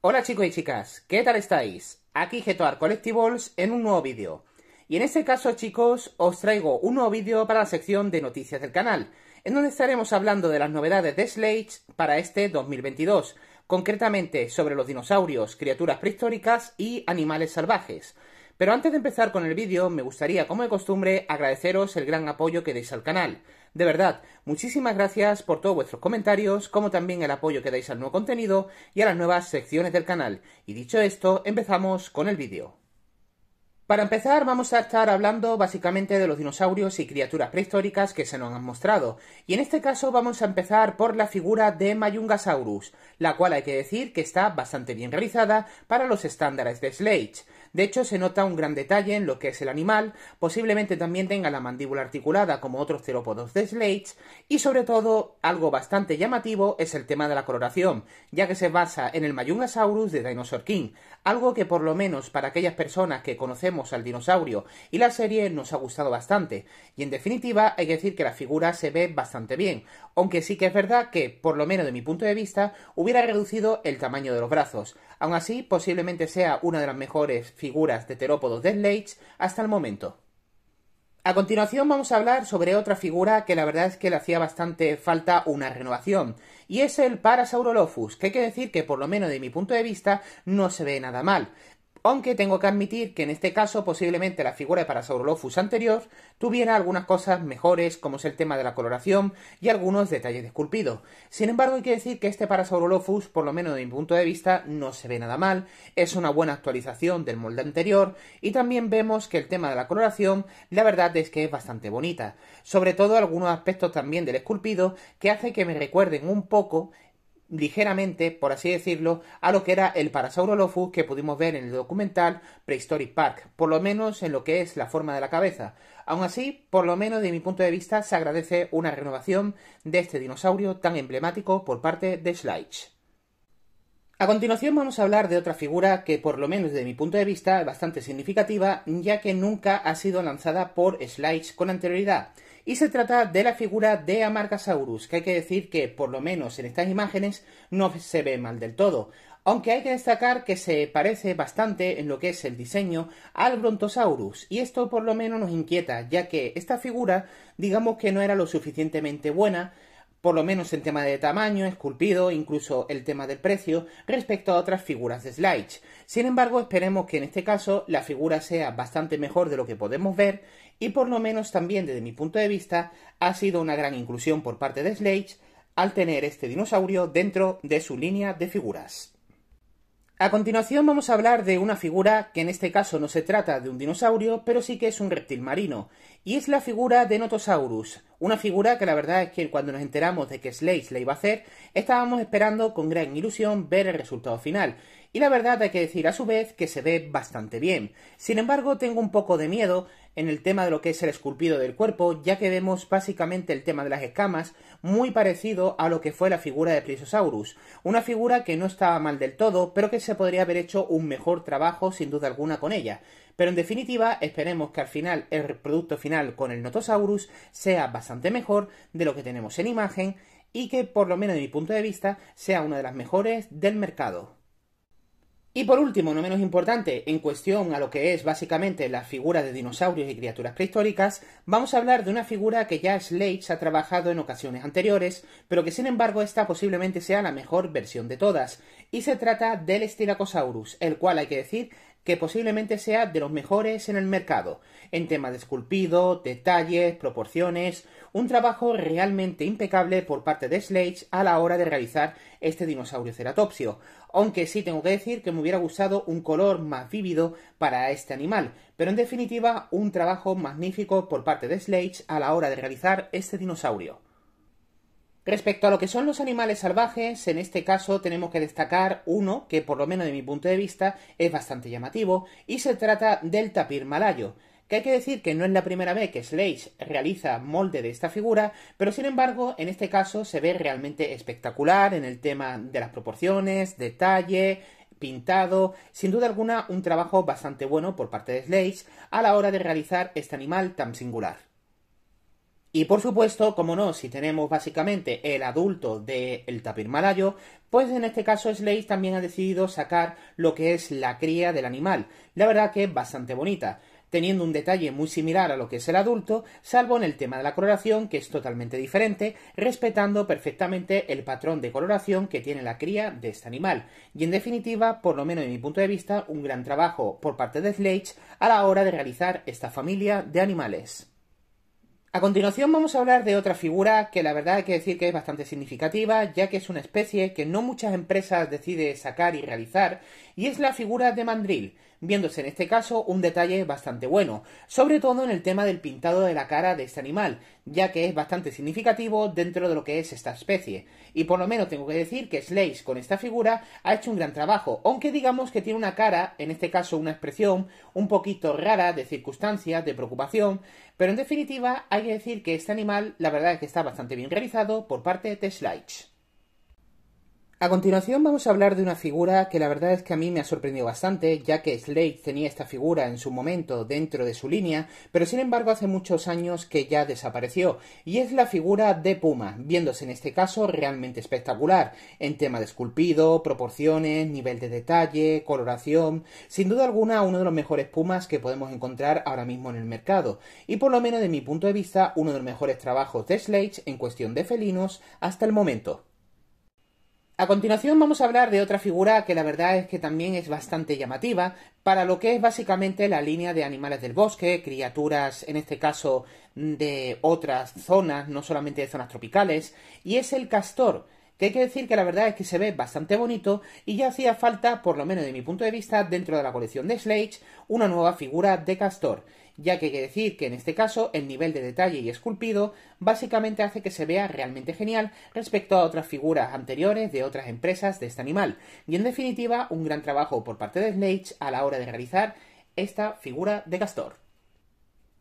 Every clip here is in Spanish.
Hola chicos y chicas, ¿qué tal estáis? Aquí Getoar Collectibles en un nuevo vídeo. Y en este caso chicos, os traigo un nuevo vídeo para la sección de noticias del canal, en donde estaremos hablando de las novedades de Slate para este 2022, concretamente sobre los dinosaurios, criaturas prehistóricas y animales salvajes. Pero antes de empezar con el vídeo, me gustaría, como de costumbre, agradeceros el gran apoyo que dais al canal. De verdad, muchísimas gracias por todos vuestros comentarios, como también el apoyo que dais al nuevo contenido y a las nuevas secciones del canal. Y dicho esto, empezamos con el vídeo. Para empezar, vamos a estar hablando básicamente de los dinosaurios y criaturas prehistóricas que se nos han mostrado, y en este caso vamos a empezar por la figura de Mayungasaurus, la cual hay que decir que está bastante bien realizada para los estándares de Slade. De hecho, se nota un gran detalle en lo que es el animal, posiblemente también tenga la mandíbula articulada como otros terópodos de Slates, y sobre todo, algo bastante llamativo es el tema de la coloración, ya que se basa en el Mayungasaurus de Dinosaur King, algo que por lo menos para aquellas personas que conocemos al dinosaurio y la serie nos ha gustado bastante, y en definitiva hay que decir que la figura se ve bastante bien, aunque sí que es verdad que, por lo menos de mi punto de vista, hubiera reducido el tamaño de los brazos. Aun así, posiblemente sea una de las mejores figuras figuras de terópodos de Slade hasta el momento. A continuación vamos a hablar sobre otra figura que la verdad es que le hacía bastante falta una renovación, y es el Parasaurolophus, que hay que decir que por lo menos de mi punto de vista no se ve nada mal. Aunque tengo que admitir que en este caso posiblemente la figura de Parasaurolophus anterior tuviera algunas cosas mejores como es el tema de la coloración y algunos detalles de esculpido. Sin embargo hay que decir que este Parasaurolophus, por lo menos de mi punto de vista, no se ve nada mal, es una buena actualización del molde anterior y también vemos que el tema de la coloración la verdad es que es bastante bonita. Sobre todo algunos aspectos también del esculpido que hace que me recuerden un poco ligeramente, por así decirlo, a lo que era el Parasaurolophus que pudimos ver en el documental Prehistoric Park, por lo menos en lo que es la forma de la cabeza. Aún así, por lo menos de mi punto de vista, se agradece una renovación de este dinosaurio tan emblemático por parte de Schleich. A continuación vamos a hablar de otra figura que por lo menos de mi punto de vista es bastante significativa ya que nunca ha sido lanzada por Slides con anterioridad y se trata de la figura de Amargasaurus, que hay que decir que por lo menos en estas imágenes no se ve mal del todo, aunque hay que destacar que se parece bastante en lo que es el diseño al Brontosaurus, y esto por lo menos nos inquieta, ya que esta figura digamos que no era lo suficientemente buena por lo menos en tema de tamaño, esculpido, incluso el tema del precio, respecto a otras figuras de Slides. Sin embargo, esperemos que en este caso la figura sea bastante mejor de lo que podemos ver y por lo menos también desde mi punto de vista ha sido una gran inclusión por parte de Sledge al tener este dinosaurio dentro de su línea de figuras. A continuación vamos a hablar de una figura que en este caso no se trata de un dinosaurio, pero sí que es un reptil marino, y es la figura de Notosaurus, una figura que la verdad es que cuando nos enteramos de que Slade la iba a hacer, estábamos esperando con gran ilusión ver el resultado final, y la verdad hay que decir a su vez que se ve bastante bien. Sin embargo, tengo un poco de miedo en el tema de lo que es el esculpido del cuerpo, ya que vemos básicamente el tema de las escamas muy parecido a lo que fue la figura de Plisosaurus, una figura que no estaba mal del todo, pero que se podría haber hecho un mejor trabajo sin duda alguna con ella. Pero en definitiva, esperemos que al final el producto final con el Notosaurus sea bastante mejor de lo que tenemos en imagen y que por lo menos de mi punto de vista sea una de las mejores del mercado. Y por último, no menos importante, en cuestión a lo que es básicamente la figura de dinosaurios y criaturas prehistóricas, vamos a hablar de una figura que ya Slade ha trabajado en ocasiones anteriores, pero que sin embargo esta posiblemente sea la mejor versión de todas, y se trata del Styracosaurus, el cual hay que decir que posiblemente sea de los mejores en el mercado, en temas de esculpido, detalles, proporciones, un trabajo realmente impecable por parte de Slade a la hora de realizar este dinosaurio ceratopsio, aunque sí tengo que decir que me hubiera gustado un color más vívido para este animal, pero en definitiva un trabajo magnífico por parte de Slade a la hora de realizar este dinosaurio. Respecto a lo que son los animales salvajes, en este caso tenemos que destacar uno que, por lo menos de mi punto de vista, es bastante llamativo, y se trata del tapir malayo que hay que decir que no es la primera vez que Slade realiza molde de esta figura, pero sin embargo, en este caso se ve realmente espectacular en el tema de las proporciones, detalle, pintado, sin duda alguna un trabajo bastante bueno por parte de Slade a la hora de realizar este animal tan singular. Y por supuesto, como no, si tenemos básicamente el adulto del tapir malayo, pues en este caso Slade también ha decidido sacar lo que es la cría del animal. La verdad que es bastante bonita teniendo un detalle muy similar a lo que es el adulto, salvo en el tema de la coloración, que es totalmente diferente, respetando perfectamente el patrón de coloración que tiene la cría de este animal. Y en definitiva, por lo menos en mi punto de vista, un gran trabajo por parte de Slade a la hora de realizar esta familia de animales. A continuación vamos a hablar de otra figura que la verdad hay que decir que es bastante significativa, ya que es una especie que no muchas empresas deciden sacar y realizar, y es la figura de mandril viéndose en este caso un detalle bastante bueno, sobre todo en el tema del pintado de la cara de este animal, ya que es bastante significativo dentro de lo que es esta especie. Y por lo menos tengo que decir que Slays con esta figura ha hecho un gran trabajo, aunque digamos que tiene una cara, en este caso una expresión, un poquito rara de circunstancias, de preocupación, pero en definitiva hay que decir que este animal la verdad es que está bastante bien realizado por parte de Slays. A continuación vamos a hablar de una figura que la verdad es que a mí me ha sorprendido bastante, ya que Slade tenía esta figura en su momento dentro de su línea, pero sin embargo hace muchos años que ya desapareció, y es la figura de Puma, viéndose en este caso realmente espectacular, en tema de esculpido, proporciones, nivel de detalle, coloración, sin duda alguna uno de los mejores Pumas que podemos encontrar ahora mismo en el mercado, y por lo menos de mi punto de vista uno de los mejores trabajos de Slade en cuestión de felinos hasta el momento. A continuación vamos a hablar de otra figura que la verdad es que también es bastante llamativa para lo que es básicamente la línea de animales del bosque, criaturas en este caso mm, de otras zonas, no solamente de zonas tropicales, y es el castor, que hay que decir que la verdad es que se ve bastante bonito y ya hacía falta, por lo menos de mi punto de vista, dentro de la colección de Slade, una nueva figura de castor ya que hay que decir que en este caso el nivel de detalle y esculpido básicamente hace que se vea realmente genial respecto a otras figuras anteriores de otras empresas de este animal, y en definitiva un gran trabajo por parte de Slade a la hora de realizar esta figura de Castor.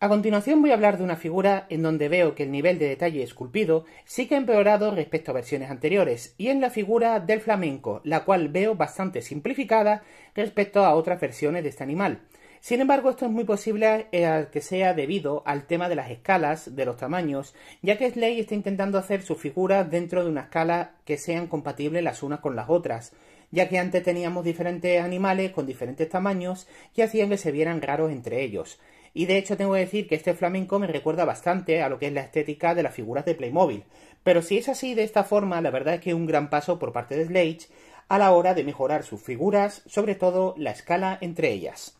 A continuación voy a hablar de una figura en donde veo que el nivel de detalle esculpido sí que ha empeorado respecto a versiones anteriores, y en la figura del flamenco, la cual veo bastante simplificada respecto a otras versiones de este animal. Sin embargo, esto es muy posible eh, que sea debido al tema de las escalas, de los tamaños, ya que Slade está intentando hacer sus figuras dentro de una escala que sean compatibles las unas con las otras, ya que antes teníamos diferentes animales con diferentes tamaños que hacían que se vieran raros entre ellos. Y de hecho tengo que decir que este flamenco me recuerda bastante a lo que es la estética de las figuras de Playmobil. Pero si es así de esta forma, la verdad es que es un gran paso por parte de Slade a la hora de mejorar sus figuras, sobre todo la escala entre ellas.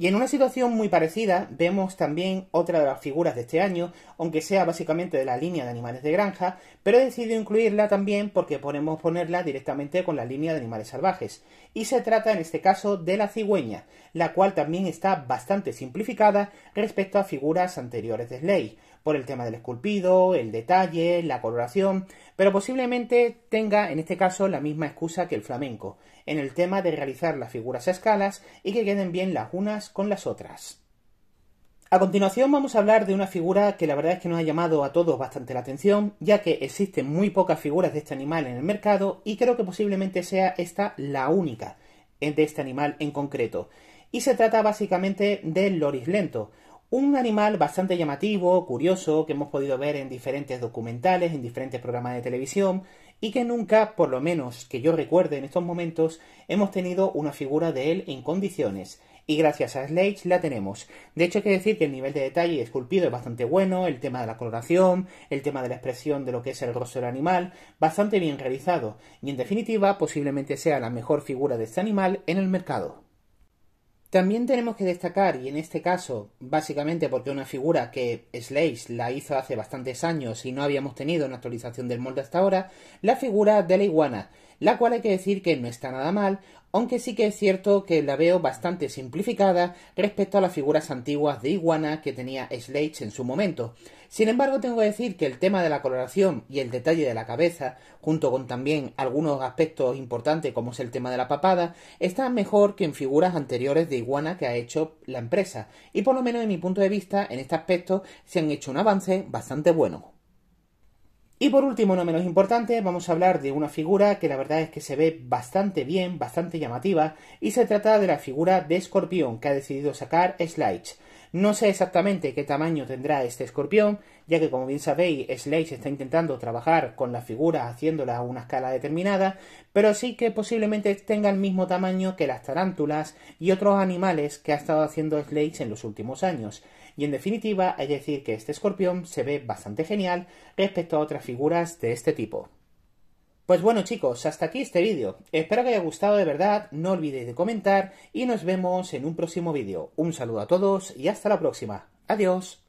Y en una situación muy parecida vemos también otra de las figuras de este año, aunque sea básicamente de la línea de animales de granja, pero he decidido incluirla también porque podemos ponerla directamente con la línea de animales salvajes. Y se trata en este caso de la cigüeña, la cual también está bastante simplificada respecto a figuras anteriores de Slay, por el tema del esculpido, el detalle, la coloración, pero posiblemente tenga en este caso la misma excusa que el flamenco, en el tema de realizar las figuras a escalas y que queden bien las unas con las otras. A continuación vamos a hablar de una figura que la verdad es que nos ha llamado a todos bastante la atención, ya que existen muy pocas figuras de este animal en el mercado y creo que posiblemente sea esta la única de este animal en concreto. Y se trata básicamente del loris lento, un animal bastante llamativo, curioso, que hemos podido ver en diferentes documentales, en diferentes programas de televisión, y que nunca, por lo menos que yo recuerde en estos momentos, hemos tenido una figura de él en condiciones. Y gracias a Slade la tenemos. De hecho, hay que decir que el nivel de detalle esculpido es bastante bueno, el tema de la coloración, el tema de la expresión de lo que es el rostro del animal, bastante bien realizado, y en definitiva posiblemente sea la mejor figura de este animal en el mercado. También tenemos que destacar, y en este caso, básicamente porque una figura que Slays la hizo hace bastantes años y no habíamos tenido una actualización del molde hasta ahora, la figura de la iguana la cual hay que decir que no está nada mal, aunque sí que es cierto que la veo bastante simplificada respecto a las figuras antiguas de iguana que tenía Slade en su momento. Sin embargo, tengo que decir que el tema de la coloración y el detalle de la cabeza, junto con también algunos aspectos importantes como es el tema de la papada, están mejor que en figuras anteriores de iguana que ha hecho la empresa, y por lo menos en mi punto de vista, en este aspecto se han hecho un avance bastante bueno. Y por último, no menos importante, vamos a hablar de una figura que la verdad es que se ve bastante bien, bastante llamativa, y se trata de la figura de Escorpión que ha decidido sacar Slides. No sé exactamente qué tamaño tendrá este escorpión, ya que como bien sabéis Slade está intentando trabajar con la figura haciéndola a una escala determinada, pero sí que posiblemente tenga el mismo tamaño que las tarántulas y otros animales que ha estado haciendo Slade en los últimos años. Y en definitiva, hay que decir que este escorpión se ve bastante genial respecto a otras figuras de este tipo. Pues bueno chicos, hasta aquí este vídeo. Espero que haya gustado de verdad, no olvidéis de comentar y nos vemos en un próximo vídeo. Un saludo a todos y hasta la próxima. Adiós.